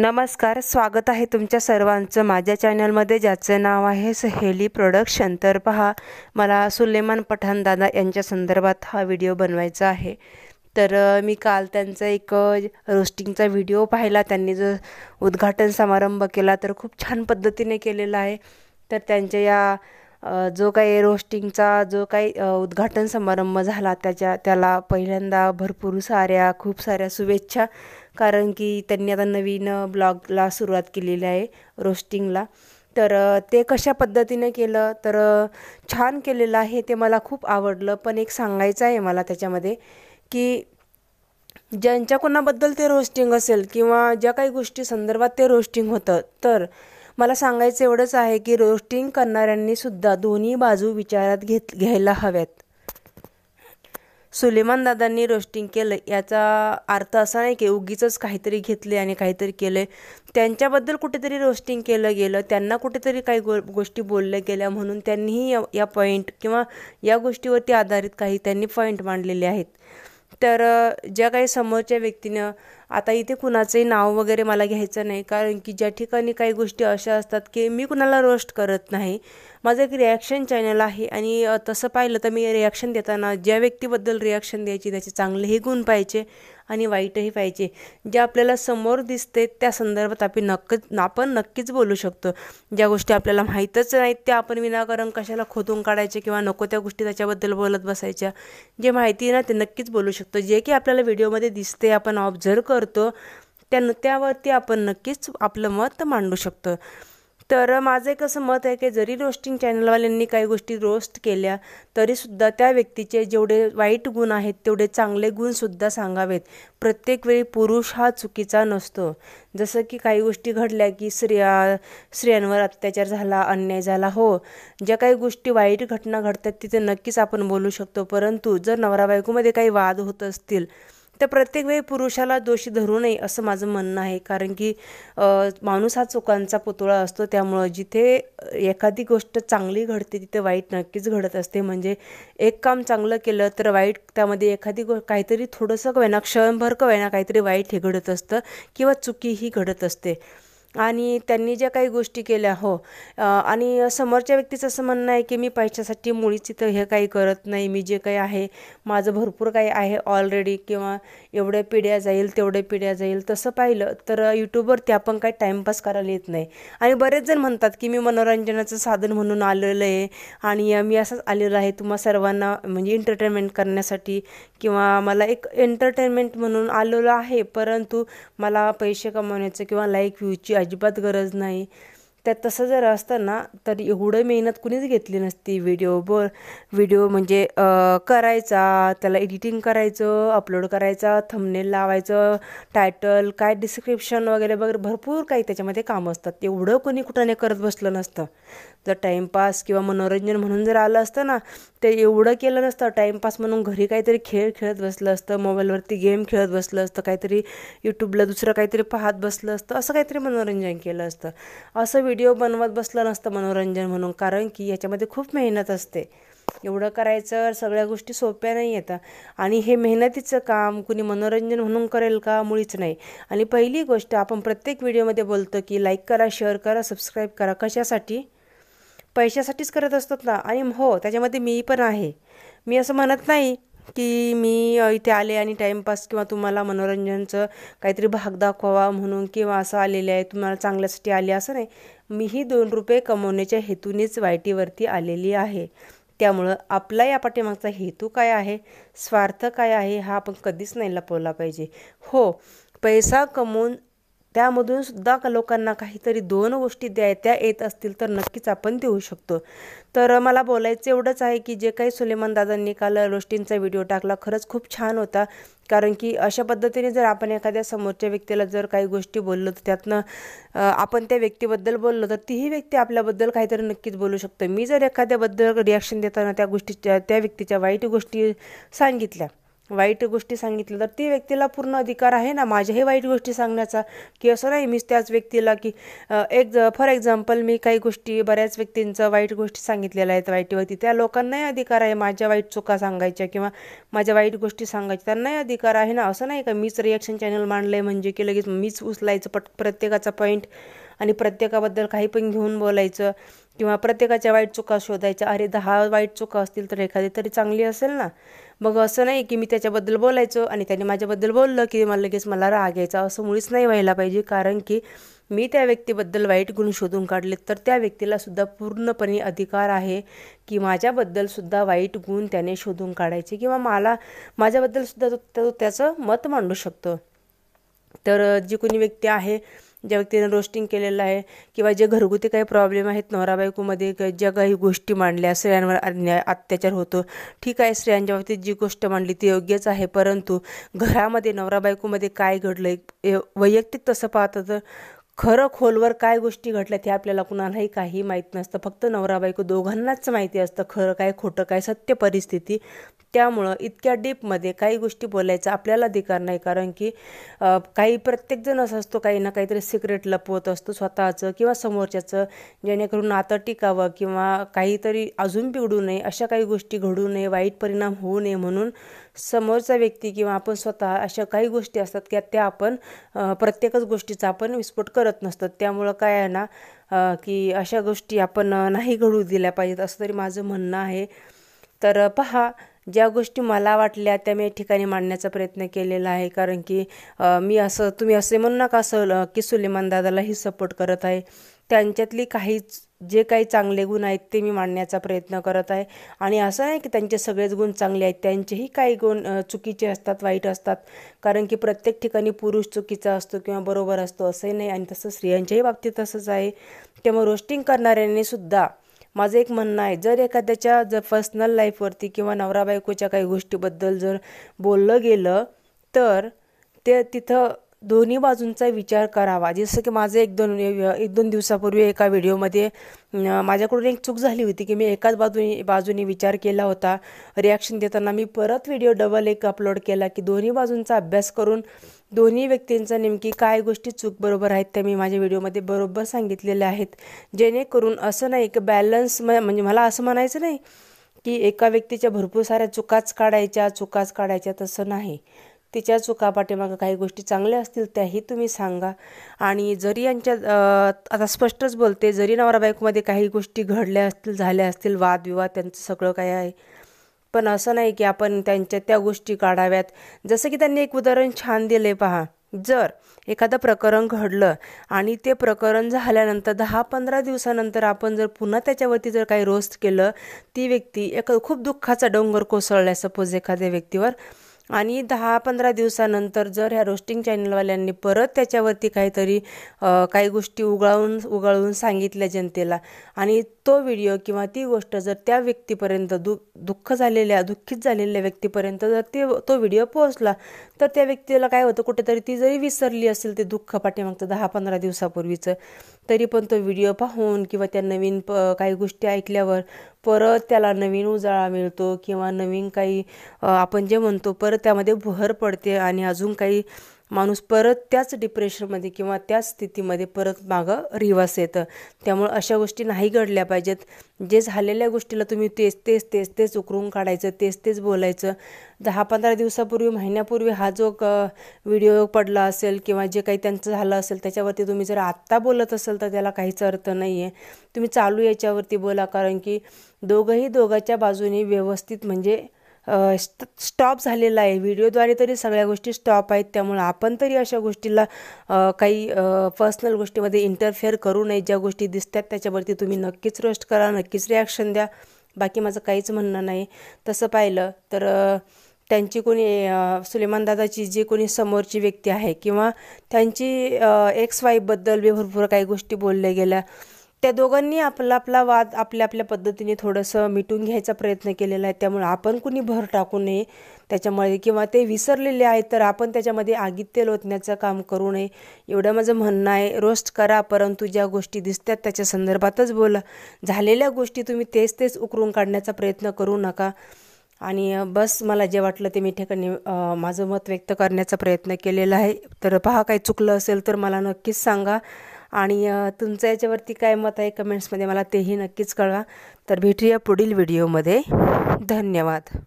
नमस्कार स्वागत आहे तुमच्या सर्वांचं माझ्या चॅनलमध्ये ज्याचं नाव आहे सहेली प्रोडक्शन तर पहा मला सुलेमान पठाण दादा यांच्या संदर्भात हा व्हिडिओ बनवायचा आहे तर मी काल त्यांचा एक रोस्टिंगचा व्हिडिओ पाहिला त्यांनी जो उद्घाटन समारंभ केला तर खूप छान पद्धतीने केलेला आहे तर त्यांच्या या जो काही रोस्टिंगचा जो काही उद्घाटन समारंभ झाला त्याच्या त्याला पहिल्यांदा भरपूर साऱ्या खूप साऱ्या शुभेच्छा कारण की त्यांनी आता नवीन ब्लॉगला सुरुवात केलेली आहे रोस्टिंगला तर ते कशा पद्धतीने केलं तर छान केलेलं आहे ते मला खूप आवडलं पण एक सांगायचं आहे मला त्याच्यामध्ये की ज्यांच्या कोणाबद्दल ते रोस्टिंग असेल किंवा ज्या काही गोष्टी संदर्भात ते रोस्टिंग होतं तर मला सांगायचं एवढंच आहे की रोस्टिंग करणाऱ्यांनीसुद्धा दोन्ही बाजू विचारात घेत घ्यायला हव्यात सुलेमान दादांनी रोस्टिंग केलं याचा अर्थ असा नाही की उगीच काहीतरी घेतले आणि काहीतरी केलं त्यांच्याबद्दल कुठेतरी रोस्टिंग केलं गेलं त्यांना कुठेतरी काही गो गोष्टी बोलल्या गेल्या म्हणून त्यांनीही या या पॉईंट किंवा या गोष्टीवरती आधारित काही त्यांनी पॉईंट मांडलेले आहेत तर ज्या काही समोरच्या व्यक्तीनं आता इथे कुणाचंही नाव वगैरे मला घ्यायचं नाही कारण की ज्या ठिकाणी काही गोष्टी अशा असतात की मी कुणाला रोस्ट करत नाही माझं एक रिॲक्शन चॅनल आहे आणि तसं पाहिलं तर मी रिॲक्शन देताना ज्या व्यक्तीबद्दल रिॲक्शन द्यायची त्याचे चांगलेही गुण पाहिजे आणि वाईटही पाहिजे ज्या आपल्याला समोर दिसते त्या संदर्भात आपण नक्कीच आपण नक्कीच बोलू शकतो ज्या गोष्टी आपल्याला माहीतच नाहीत त्या आपण विनाकारण कशाला खोदून काढायचे किंवा नको त्या गोष्टी त्याच्याबद्दल बोलत बसायच्या जे माहिती ना ते नक्कीच बोलू शकतो जे की आपल्याला व्हिडिओमध्ये दिसते आपण ऑब्झर्व करतो त्या त्यावरती आपण नक्कीच आपलं मत मांडू शकतो तर माझं एक असं मत आहे की जरी रोस्टिंग चॅनलवाल्यांनी काही गोष्टी रोस्ट केल्या तरीसुद्धा त्या व्यक्तीचे जेवढे वाईट गुण आहेत तेवढे चांगले गुणसुद्धा सांगावेत प्रत्येक वेळी पुरुष हा चुकीचा नसतो जसं की काही गोष्टी घडल्या की स्त्रिया स्त्रियांवर अत्याचार झाला अन्याय झाला हो ज्या काही गोष्टी वाईट घटना घडतात तिथे नक्कीच आपण बोलू शकतो परंतु जर नवरा बायकोमध्ये काही वाद होत असतील तर प्रत्येक वेळी पुरुषाला दोषी धरू नये असं माझं म्हणणं आहे कारण की माणूस हा चुकांचा पुतळा असतो त्यामुळं जिथे एखादी गोष्ट चांगली घडते तिथे वाईट नक्कीच घडत असते म्हणजे एक काम चांगलं केलं तर वाईट त्यामध्ये एखादी गो काहीतरी थोडंसं क्षयंभर क्षणभर ना काहीतरी वाईट हे घडत असतं किंवा चुकी ही घडत असते आणि त्यांनी ज्या काही गोष्टी केल्या हो आणि समोरच्या व्यक्तीचं असं म्हणणं आहे की मी पैशासाठी मुळीच इथं हे काही करत नाही मी जे काही आहे माझं भरपूर काही आहे ऑलरेडी किंवा एवढ्या पिढ्या जाईल तेवढ्या पिढ्या जाईल तसं पाहिलं तर यूट्यूबवरती आपण काही टाईमपास करायला येत नाही आणि बरेच जण म्हणतात की मी मनोरंजनाचं साधन म्हणून आलेलं आहे आणि मी असंच आलेलं आहे तुम्हा सर्वांना म्हणजे एंटरटेनमेंट करण्यासाठी किंवा मला एक एंटरटेनमेंट म्हणून आलेलं आहे परंतु मला पैसे कमवण्याचं किंवा लाईक व्ह्यूची अजिबात गरज नाही त्यात तसं जर असतं ना तर एवढं मेहनत कुणीच घेतली नसती व्हिडिओ ब व्हिडिओ म्हणजे करायचा त्याला एडिटिंग करायचं अपलोड करायचा थंबनेल लावायचं टायटल काय डिस्क्रिप्शन वगैरे वगैरे भरपूर काही त्याच्यामध्ये काम असतात एवढं कोणी कुठं करत बसलं नसतं जर टाईमपास किंवा मनोरंजन म्हणून जर आलं असतं ना ते एवढं केलं नसतं टाईमपास म्हणून घरी काहीतरी खेळ खेळत बसलं असतं मोबाईलवरती गेम खेळत बसलं असतं काहीतरी यूट्यूबला दुसरं काहीतरी पाहत बसलं असतं असं काहीतरी मनोरंजन केलं असतं असं व्हिडिओ बनवत बसलं नसतं मनोरंजन म्हणून कारण की याच्यामध्ये खूप मेहनत असते एवढं करायचं सगळ्या गोष्टी सोप्या नाही येतात आणि हे मेहनतीचं काम कुणी मनोरंजन म्हणून करेल का मुळीच नाही आणि पहिली गोष्ट आपण प्रत्येक व्हिडिओमध्ये बोलतो की लाईक करा शेअर करा सबस्क्राईब करा कशासाठी पैशासाठीच करत असतात ना आणि हो त्याच्यामध्ये मी पण आहे मी असं म्हणत नाही की मी इथे आले आणि टाईमपास किंवा तुम्हाला मनोरंजनचं काहीतरी भाग दाखवावा म्हणून किंवा असं आलेले आहे तुम्हाला चांगल्यासाठी आले असं नाही मीही दोन रुपये कमवण्याच्या हेतूनेच वायटीवरती आलेली आहे त्यामुळं आपला या पाठीमागचा हेतू काय आहे स्वार्थ काय आहे हा आपण कधीच नाही लपवला पाहिजे हो पैसा कमवून त्यामधून सुद्धा लोकांना काहीतरी दोन गोष्टी द्या त्या येत असतील तर नक्कीच आपण देऊ शकतो तर मला बोलायचं एवढंच आहे की जे काही सुलेमान दादांनी काल रोष्टींचा व्हिडिओ टाकला खरंच खूप छान होता कारण की अशा पद्धतीने जर आपण एखाद्या समोरच्या व्यक्तीला जर काही गोष्टी बोललो तर त्यातनं आपण त्या व्यक्तीबद्दल बोललो तर तीही व्यक्ती आपल्याबद्दल काहीतरी नक्कीच बोलू शकतो मी जर एखाद्याबद्दल रिॲक्शन देताना त्या गोष्टीच्या त्या व्यक्तीच्या वाईट गोष्टी सांगितल्या वाईट गोष्टी सांगितल्या तर ती व्यक्तीला पूर्ण अधिकार आहे ना माझ्याही वाईट गोष्टी सांगण्याचा की असं नाही मीच त्याच व्यक्तीला की एक फॉर एक्झाम्पल मी काही गोष्टी बऱ्याच व्यक्तींचं वाईट गोष्टी सांगितलेल्या आहेत वाईट त्या लोकांनाही अधिकार आहे माझ्या वाईट चुका सांगायच्या किंवा माझ्या वाईट गोष्टी सांगायच्या त्यांनाही अधिकार आहे ना असं नाही का मीच रिॲक्शन चॅनल मांडलं आहे म्हणजे की लगेच मीच उचलायचं पट प्रत्येकाचा पॉईंट आणि प्रत्येकाबद्दल काही पण घेऊन बोलायचं किंवा प्रत्येकाच्या वाईट चुका शोधायच्या अरे दहा वाईट चुका असतील तर एखादी तरी चांगली असेल ना मग असं नाही की मी त्याच्याबद्दल बोलायचो आणि त्याने माझ्याबद्दल बोललं की मला लगेच मला राग यायचा असं मुळीच नाही व्हायला पाहिजे कारण की मी त्या व्यक्तीबद्दल वाईट गुण शोधून काढले तर त्या व्यक्तीला सुद्धा पूर्णपणे अधिकार आहे की माझ्याबद्दल सुद्धा वाईट गुण त्याने शोधून काढायचे किंवा मला माझ्याबद्दल सुद्धा तो त्याचं मत मांडू शकतो तर जी कोणी व्यक्ती आहे ज्या व्यक्तीनं रोस्टिंग केलेलं आहे किंवा जे घरगुती काही प्रॉब्लेम आहेत नवरा बायकोमध्ये ज्या काही गोष्टी मांडल्या स्त्रियांवर अन्याय अत्याचार होतो ठीक आहे स्त्रियांच्या बाबतीत जी गोष्ट मांडली ती योग्यच आहे परंतु घरामध्ये नवरा बायकोमध्ये काय घडलं वैयक्तिक तसं पाहतं तर खरं खोलवर काय गोष्टी घडल्या ते आपल्याला कुणालाही काही माहीत नसतं फक्त नवरा बायको दोघांनाच माहिती असतं खरं काय खोटं काय सत्य परिस्थिती त्यामुळं इतक्या डीपमध्ये काही गोष्टी बोलायचं आपल्याला अधिकार नाही कारण की काही प्रत्येकजण असं असतो काही ना काहीतरी सिक्रेट लपवत असतो स्वतःचं किंवा समोरच्याचं जेणेकरून नातं टिकावं किंवा काहीतरी अजून बिघडू नये अशा काही गोष्टी घडू नये वाईट परिणाम होऊ नये म्हणून समोरचा व्यक्ती किंवा आपण स्वतः अशा काही गोष्टी असतात की त्या आपण प्रत्येकच गोष्टीचा आपण विस्फोट करत नसतात त्यामुळं काय आहे ना की अशा गोष्टी आपण नाही घडू दिल्या पाहिजेत असं तरी माझं म्हणणं आहे तर पहा ज्या गोष्टी मला वाटल्या त्या मी ठिकाणी मांडण्याचा प्रयत्न केलेला आहे कारण की मी असं तुम्ही असे म्हणू नका असं की सुलेमान दादाला ही सपोर्ट करत आहे त्यांच्यातली काहीच जे काही चांगले गुण आहेत ते मी मांडण्याचा प्रयत्न करत आहे आणि असं आहे की त्यांचे सगळेच गुण चांगले आहेत त्यांचेही काही गुण चुकीचे असतात वाईट असतात कारण की प्रत्येक ठिकाणी पुरुष चुकीचा असतो किंवा बरोबर असतो असंही नाही आणि तसं स्त्रियांच्याही बाबतीत तसंच आहे त्यामुळे रोस्टिंग करणाऱ्यांनी सुद्धा माझं एक म्हणणं आहे जर एखाद्याच्या जर पर्सनल लाईफवरती किंवा नवरा बायकोच्या काही गोष्टीबद्दल जर बोललं गेलं तर ते तिथं दोन्ही बाजूंचा विचार करावा जसं की माझं एक दोन एक दोन दिवसापूर्वी एका व्हिडिओमध्ये माझ्याकडून एक चूक झाली होती की मी एकाच बाजूने बाजूने विचार केला होता रिॲक्शन देताना मी परत व्हिडिओ डबल एक अपलोड केला की दोन्ही बाजूंचा अभ्यास करून दोन्ही व्यक्तींचा नेमकी काय गोष्टी चूक बरोबर आहेत त्या मी माझ्या व्हिडिओमध्ये बरोबर सांगितलेल्या आहेत जेणेकरून असं नाही की बॅलन्स म्हणजे मला असं म्हणायचं नाही की एका व्यक्तीच्या भरपूर साऱ्या चुकाच काढायच्या चुकाच काढायच्या तसं नाही तिच्या चुका काही गोष्टी चांगल्या असतील त्याही तुम्ही सांगा आणि जरी यांच्या आता स्पष्टच बोलते जरी नवरा बायकोमध्ये काही गोष्टी घडल्या असतील झाल्या असतील वादविवाद त्यांचं सगळं काय आहे पण असं नाही की आपण त्यांच्या त्या गोष्टी काढाव्यात जसं की त्यांनी एक उदाहरण छान दिले पहा जर एखादं प्रकरण घडलं आणि ते प्रकरण झाल्यानंतर दहा पंधरा दिवसानंतर आपण जर पुन्हा त्याच्यावरती जर काही रोस्ट केलं ती व्यक्ती एक खूप दुःखाचा डोंगर कोसळला सपोज एखाद्या व्यक्तीवर आणि दहा पंधरा दिवसानंतर जर ह्या रोस्टिंग चॅनलवाल्यांनी परत त्याच्यावरती काहीतरी काही गोष्टी उगाळून उगाळून सांगितल्या जनतेला आणि तो व्हिडिओ किंवा ती गोष्ट जर त्या व्यक्तीपर्यंत दु दुःख झालेल्या दुःखित झालेल्या व्यक्तीपर्यंत जर ते तो व्हिडिओ पोहोचला तर त्या व्यक्तीला काय होतं कुठेतरी ती जरी विसरली असेल ते दुःख पाठीमागचं दहा पंधरा दिवसापूर्वीचं तरी पण तो व्हिडिओ पाहून किंवा त्या नवीन प काही गोष्टी ऐकल्यावर परत त्याला नवीन उजाळा मिळतो किंवा नवीन काही आपण जे म्हणतो परत त्यामध्ये भर पडते आणि अजून काही माणूस परत त्याच डिप्रेशनमध्ये किंवा त्याच स्थितीमध्ये परत मागं रिवास येतं त्यामुळे अशा गोष्टी नाही घडल्या पाहिजेत जे झालेल्या गोष्टीला तुम्ही तेच तेच तेच तेच उकरून काढायचं तेच तेच बोलायचं दहा पंधरा दिवसापूर्वी महिन्यापूर्वी हा जो क व्हिडिओ पडला असेल किंवा जे काही त्यांचं झालं असेल त्याच्यावरती तुम्ही जर आत्ता बोलत असेल तर त्याला काहीच अर्थ नाही आहे तुम्ही चालू याच्यावरती बोला कारण की दोघंही दोघाच्या बाजूने व्यवस्थित म्हणजे स्टॉप झालेला आहे व्हिडिओद्वारे तरी सगळ्या गोष्टी स्टॉप आहेत त्यामुळे आपण तरी अशा गोष्टीला काही पर्सनल गोष्टीमध्ये इंटरफेअर करू नये ज्या गोष्टी दिसतात त्याच्यावरती तुम्ही नक्कीच रोस्ट करा नक्कीच रिॲक्शन द्या बाकी माझं काहीच म्हणणं नाही तसं पाहिलं तर त्यांची कोणी सुलेमान दादाची जी कोणी समोरची व्यक्ती आहे किंवा त्यांची एक्स बी भरपूर काही गोष्टी बोलल्या गेल्या त्या दोघांनी आपला आपला वाद आपल्या आपल्या पद्धतीने थोडंसं मिटून घ्यायचा प्रयत्न केलेला आहे त्यामुळे आपण कुणी भर टाकू नये त्याच्यामुळे किंवा ते विसरलेले आहेत तर आपण त्याच्यामध्ये आगीत तेल ओतण्याचं काम करू नये एवढं माझं म्हणणं आहे रोस्ट करा परंतु ज्या गोष्टी दिसतात त्याच्या संदर्भातच बोला झालेल्या गोष्टी तुम्ही तेच तेच उकरून काढण्याचा प्रयत्न करू नका आणि बस मला जे वाटलं ते मी ठिकाणी माझं मत व्यक्त करण्याचा प्रयत्न केलेला आहे तर पहा काही चुकलं असेल तर मला नक्कीच सांगा आणि तुमचं याच्यावरती काय मत आहे कमेंट्समध्ये मला तेही नक्कीच कळवा तर भेटूया पुढील व्हिडिओमध्ये धन्यवाद